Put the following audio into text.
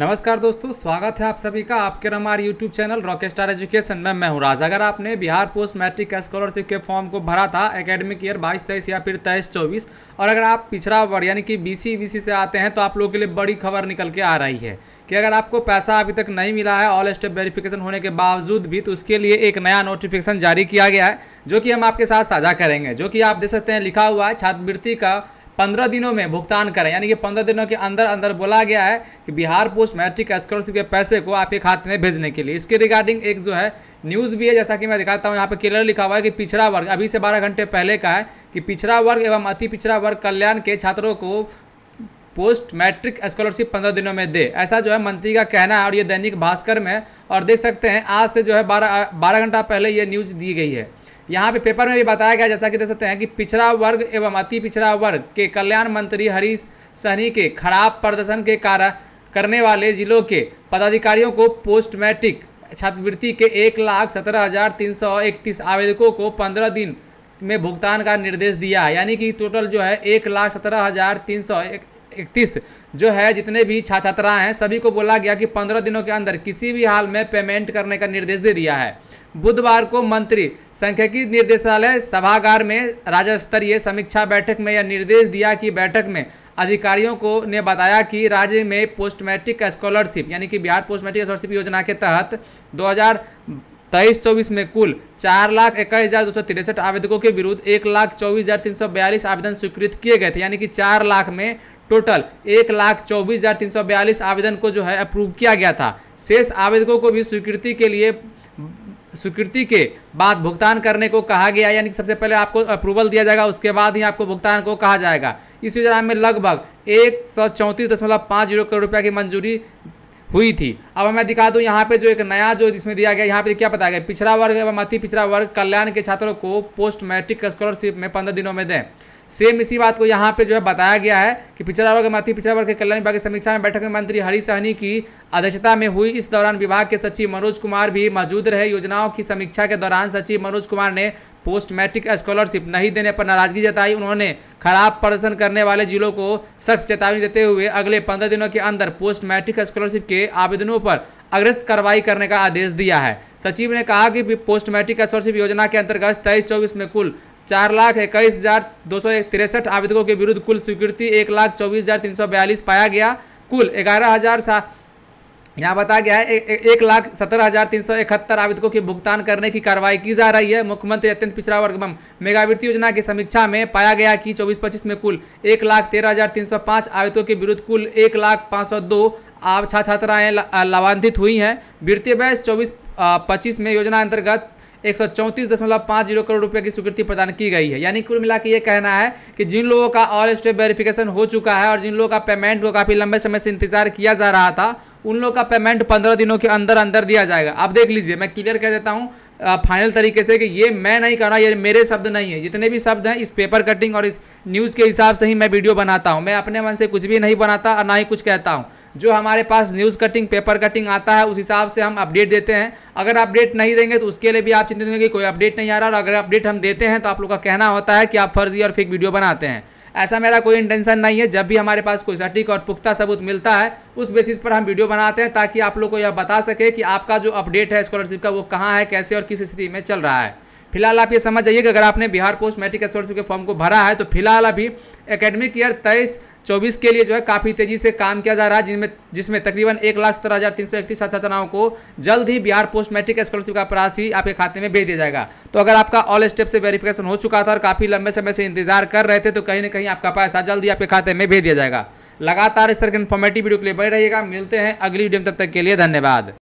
नमस्कार दोस्तों स्वागत है आप सभी का आपके हमारे YouTube channel Rocket Star Education में मैं हूँ राज अगर आपने बिहार पोस्ट मैट्रिक स्कॉलरशिप के फॉर्म को भरा था एकेडमिक ईयर बाईस तेईस या फिर तेईस चौबीस और अगर आप पिछड़ा वर्ग यानी कि बीसी बीसी से आते हैं तो आप लोगों के लिए बड़ी खबर निकल के आ रही है कि अगर आपको पैसा अभी तक नहीं मिला है ऑल स्टेप वेरिफिकेशन होने के बावजूद भी तो उसके लिए एक नया नोटिफिकेशन जारी किया गया है जो कि हम आपके साथ साझा करेंगे जो कि आप देख सकते हैं लिखा हुआ है छात्रवृत्ति का पंद्रह दिनों में भुगतान करें यानी कि पंद्रह दिनों के अंदर अंदर बोला गया है कि बिहार पोस्ट मैट्रिक स्कॉलरशिप के पैसे को आपके खाते में भेजने के लिए इसके रिगार्डिंग एक जो है न्यूज़ भी है जैसा कि मैं दिखाता हूँ यहाँ पे क्लियर लिखा हुआ है कि पिछड़ा वर्ग अभी से बारह घंटे पहले का है कि पिछड़ा वर्ग एवं अति पिछड़ा वर्ग कल्याण के छात्रों को पोस्ट मैट्रिक स्कॉलरशिप पंद्रह दिनों में दे ऐसा जो है मंत्री का कहना है और ये दैनिक भास्कर में और देख सकते हैं आज से जो है बारह बारह घंटा पहले ये न्यूज़ दी गई है यहाँ पे पेपर में भी बताया गया जैसा कि देख सकते हैं कि पिछड़ा वर्ग एवं अति पिछड़ा वर्ग के कल्याण मंत्री हरीश सहनी के खराब प्रदर्शन के कारण करने वाले जिलों के पदाधिकारियों को पोस्ट मैट्रिक छात्रवृत्ति के एक लाख सत्रह हज़ार तीन सौ इकतीस आवेदकों को पंद्रह दिन में भुगतान का निर्देश दिया यानी कि टोटल जो है एक लाख सत्रह हज़ार तीन सौ इकतीस जो है जितने भी छात्र छात्राएं हैं सभी को बोला गया कि पंद्रह दिनों के अंदर किसी भी हाल में पेमेंट करने का निर्देश दे दिया है बुधवार को मंत्री संख्यकी निर्देशालय सभागार में राज्य स्तरीय समीक्षा बैठक में यह निर्देश दिया कि बैठक में अधिकारियों को ने बताया कि राज्य में पोस्ट मैट्रिक स्कॉलरशिप यानी कि बिहार पोस्ट मैट्रिक स्कॉलरशिप योजना के तहत दो तेईस चौबीस में कुल चार लाख इक्कीस हज़ार दो सौ तिरसठ आवेदकों के विरुद्ध एक लाख चौबीस हज़ार तीन सौ बयालीस आवेदन स्वीकृत किए गए थे यानी कि चार लाख में टोटल एक लाख चौबीस हज़ार तीन सौ बयालीस आवेदन को जो है अप्रूव किया गया था शेष आवेदकों को भी स्वीकृति के लिए स्वीकृति के बाद भुगतान करने को कहा गया यानी कि सबसे पहले आपको अप्रूवल दिया जाएगा उसके बाद ही आपको भुगतान को कहा जाएगा इस योजना में लगभग एक सौ चौंतीस दशमलव पाँच जीरो करोड़ रुपया की मंजूरी हुई थी अब मैं दिखा दूं यहाँ पे जो एक नया जो इसमें दिया गया यहाँ पे क्या बताया गया पिछड़ा वर्ग एवं अति पिछड़ा वर्ग कल्याण के छात्रों को पोस्ट मैट्रिक स्कॉलरशिप में पंद्रह दिनों में दें सेम इसी बात को यहाँ पे जो है बताया गया है कि पिछड़ा वर्ग मध्य पिछड़ा वर्ग के कल्याण विभाग की समीक्षा में बैठक में मंत्री हरी सहनी की अध्यक्षता में हुई इस दौरान विभाग के सचिव मनोज कुमार भी मौजूद रहे योजनाओं की समीक्षा के दौरान सचिव मनोज कुमार ने पोस्ट मैट्रिक स्कॉलरशिप नहीं देने पर नाराजगी जताई उन्होंने खराब प्रदर्शन करने वाले जिलों को सख्त चेतावनी देते हुए अगले पंद्रह दिनों के अंदर पोस्ट मैट्रिक स्कॉलरशिप के आवेदनों पर अग्रस्त कार्रवाई करने का आदेश दिया है सचिव ने कहा कि पोस्ट मैट्रिक स्कॉलरशिप योजना के अंतर्गत तेईस चौबीस में कुल चार लाख इक्कीस हज़ार दो सौ तिरसठ आवेदकों के विरुद्ध कुल स्वीकृति एक लाख चौबीस हज़ार तीन सौ बयालीस पाया गया कुल ग्यारह हज़ार यहाँ बताया गया है एक लाख सत्तर हजार तीन सौ इकहत्तर आवेदकों की भुगतान करने की कार्रवाई की जा रही है मुख्यमंत्री अत्यंत पिछड़ा वर्ग एवं मेगावृत्ति योजना की समीक्षा में पाया गया कि चौबीस पच्चीस में कुल एक लाख तेरह हजार तीन सौ पाँच आवेदकों के विरुद्ध कुल एक लाख पाँच सौ दो छात्र छात्राएँ लाभान्वित हुई हैं वित्तीय वर्ष चौबीस पच्चीस में योजना अंतर्गत एक करोड़ रुपये की स्वीकृति प्रदान की गई है यानी कुल मिला के कहना है कि जिन लोगों का ऑल स्टेप वेरिफिकेशन हो चुका है और जिन लोगों का पेमेंट को काफ़ी लंबे समय से इंतजार किया जा रहा था उन लोगों का पेमेंट पंद्रह दिनों के अंदर अंदर दिया जाएगा आप देख लीजिए मैं क्लियर कह देता हूं फाइनल तरीके से कि ये मैं नहीं कर रहा ये मेरे शब्द नहीं है जितने भी शब्द हैं इस पेपर कटिंग और इस न्यूज़ के हिसाब से ही मैं वीडियो बनाता हूँ मैं अपने मन से कुछ भी नहीं बनाता और ना ही कुछ कहता हूँ जो हमारे पास न्यूज़ कटिंग पेपर कटिंग आता है उस हिसाब से हम अपडेट देते हैं अगर अपडेट नहीं देंगे तो उसके लिए भी आप चिंतित होंगे कोई अपडेट नहीं आ रहा और अगर अपडेट हम देते हैं तो आप लोग का कहना होता है कि आप फर्जी और फेक वीडियो बनाते हैं ऐसा मेरा कोई इंटेंशन नहीं है जब भी हमारे पास कोई सटीक और पुख्ता सबूत मिलता है उस बेसिस पर हम वीडियो बनाते हैं ताकि आप लोग को यह बता सके कि आपका जो अपडेट है स्कॉलरशिप का वो कहाँ है कैसे और किस स्थिति में चल रहा है फिलहाल आप ये समझ जाइए कि अगर आपने बिहार पोस्ट मैट्रिक स्कॉलरशिप के फॉर्म को भरा है तो फिलहाल अभी एकेडमिक ईयर तेईस चौबीस के लिए जो है काफ़ी तेज़ी से काम किया जा रहा है जिनमें जिसमें तकरीबन एक लाख सत्रह हज़ार तीन सौ इकतीस छात्राओं को जल्द ही बिहार पोस्ट मैट्रिक स्कॉलरशिप का राशि आपके खाते में भेज दिया जाएगा तो अगर आपका ऑल स्टेप से वेरिफिकेशन हो चुका था और काफ़ी लंबे समय से इंतजार कर रहे थे तो कहीं ना कहीं आपका पैसा जल्द ही आपके खाते में भेज दिया जाएगा लगातार इस तरह के इन्फॉर्मेटिव वीडियो के लिए बने रहिएगा मिलते हैं अगली वीडियो तब तक के लिए धन्यवाद